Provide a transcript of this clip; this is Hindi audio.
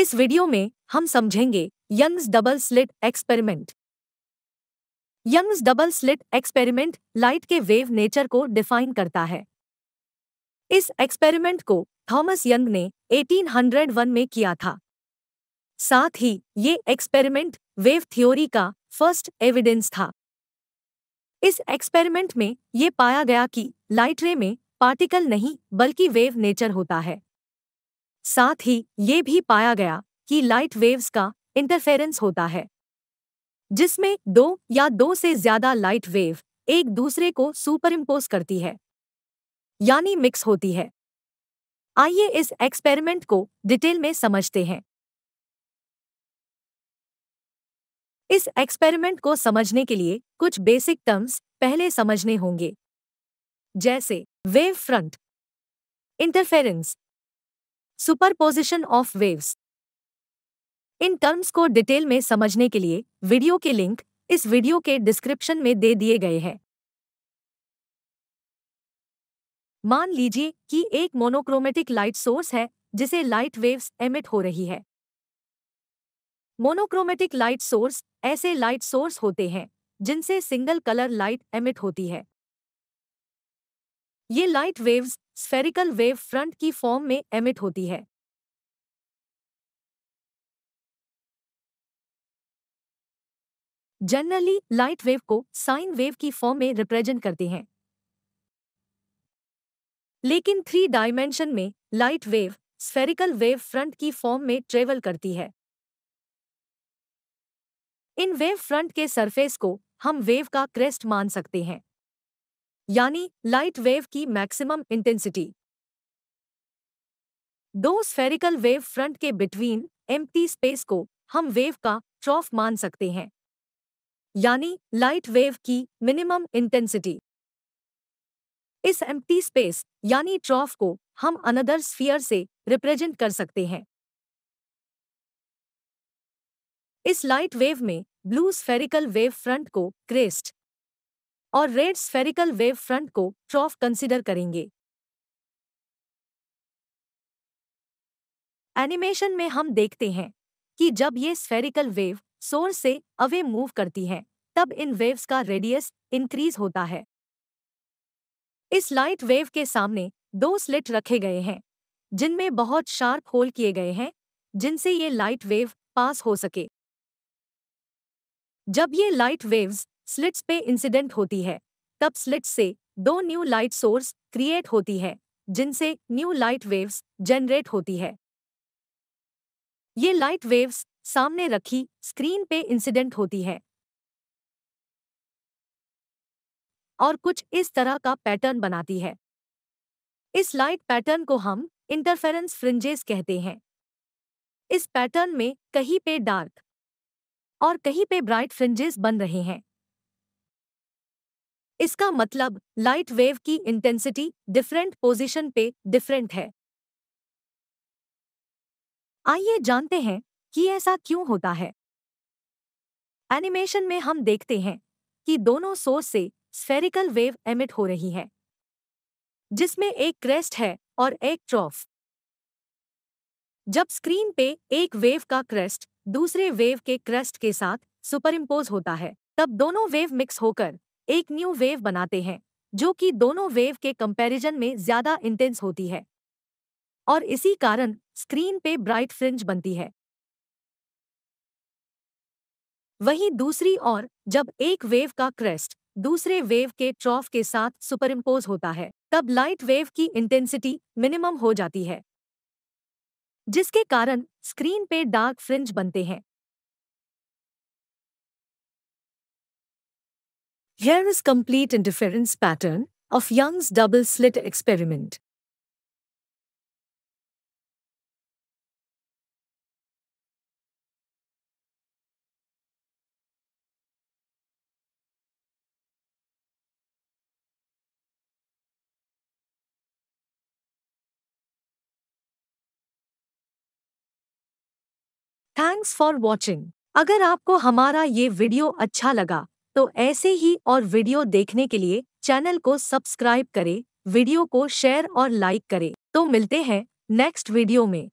इस वीडियो में हम समझेंगे Young's double slit experiment Young's double slit experiment light के वेव नेचर को डिफाइन करता है इस एक्सपेरिमेंट को थॉमस यंग ने 1801 में किया था साथ ही ये एक्सपेरिमेंट वेव थ्योरी का फर्स्ट एविडेंस था इस एक्सपेरिमेंट में ये पाया गया कि लाइट रे में पार्टिकल नहीं बल्कि वेव नेचर होता है साथ ही ये भी पाया गया कि लाइट वेव्स का इंटरफेरेंस होता है जिसमें दो या दो से ज्यादा लाइट वेव एक दूसरे को सुपरइम्पोज करती है यानी मिक्स होती है आइए इस एक्सपेरिमेंट को डिटेल में समझते हैं इस एक्सपेरिमेंट को समझने के लिए कुछ बेसिक टर्म्स पहले समझने होंगे जैसे wave front interference superposition of waves इन टर्म्स को डिटेल में समझने के लिए वीडियो के लिंक इस वीडियो के डिस्क्रिप्शन में दे दिए गए हैं मान लीजिए कि एक मोनोक्रोमेटिक लाइट सोर्स है जिसे लाइट वेव्स एमिट हो रही है मोनोक्रोमेटिक लाइट सोर्स ऐसे लाइट सोर्स होते हैं जिनसे सिंगल कलर लाइट एमिट होती है ये light waves spherical wave front की फॉर्म में एमिट होती है जनरली लाइट वेव को साइन वेव की फॉर्म में रिप्रेजेंट करते हैं लेकिन थ्री डायमेंशन में light wave spherical wave front की फॉर्म में ट्रेवल करती है इन वेव फ्रंट के सरफेस को हम वेव का क्रेस्ट मान सकते हैं यानी लाइट वेव की मैक्सिमम इंटेंसिटी दो स्फेरिकल वेव फ्रंट के बिटवीन एम्प्टी स्पेस को हम वेव का ट्रॉफ मान सकते हैं यानी लाइट वेव की मिनिमम इंटेंसिटी इस एम्प्टी स्पेस यानी ट्रॉफ को हम अनदर स्फीयर से रिप्रेजेंट कर सकते हैं इस लाइट वेव में ब्लू स्फेरिकल वेव फ्रंट को क्रेस्ट और रेड स्फेरिकल वेव फ्रंट को ट्रॉफ कंसीडर करेंगे एनिमेशन में हम देखते हैं कि जब ये स्फेरिकल वेव सोर्स से अवे मूव करती हैं, तब इन वेव्स का रेडियस इंक्रीज होता है इस लाइट वेव के सामने दो स्लिट रखे गए हैं जिनमें बहुत शार्प होल किए गए हैं जिनसे ये लाइट वेव पास हो सके जब ये लाइट वेव्स स्लिट्स पे इंसिडेंट होती है तब स्लिट्स से दो न्यू लाइट सोर्स क्रिएट होती है जिनसे न्यू लाइट वेव्स जनरेट होती है ये लाइट वेव्स सामने रखी स्क्रीन पे इंसिडेंट होती है और कुछ इस तरह का पैटर्न बनाती है इस लाइट पैटर्न को हम इंटरफेरेंस फ्रिंजेस कहते हैं इस पैटर्न में कहीं पे डार्क और कहीं पे ब्राइट फ्रिंजेस बन रहे हैं इसका मतलब लाइट वेव की इंटेंसिटी डिफरेंट पोजीशन पे डिफरेंट है आइए जानते हैं कि ऐसा क्यों होता है एनिमेशन में हम देखते हैं कि दोनों सोर्स से स्फेरिकल वेव एमिट हो रही है जिसमें एक क्रेस्ट है और एक ट्रॉफ जब स्क्रीन पे एक वेव का क्रेस्ट दूसरे वेव के क्रेस्ट के साथ सुपरइम्पोज होता है तब दोनों वेव मिक्स होकर एक न्यू वेव बनाते हैं जो कि दोनों वेव के कंपैरिजन में ज्यादा इंटेंस होती है और इसी कारण स्क्रीन पे ब्राइट फ्रिंज बनती है वहीं दूसरी ओर जब एक वेव का क्रेस्ट दूसरे वेव के ट्रॉफ के साथ सुपरइम्पोज होता है तब लाइट वेव की इंटेंसिटी मिनिमम हो जाती है जिसके कारण स्क्रीन पे डार्क फ्रिंज बनते हैं Here is complete interference pattern of Young's double slit experiment. Thanks for watching. अगर आपको हमारा ये वीडियो अच्छा लगा तो ऐसे ही और वीडियो देखने के लिए चैनल को सब्सक्राइब करें वीडियो को शेयर और लाइक करें तो मिलते हैं नेक्स्ट वीडियो में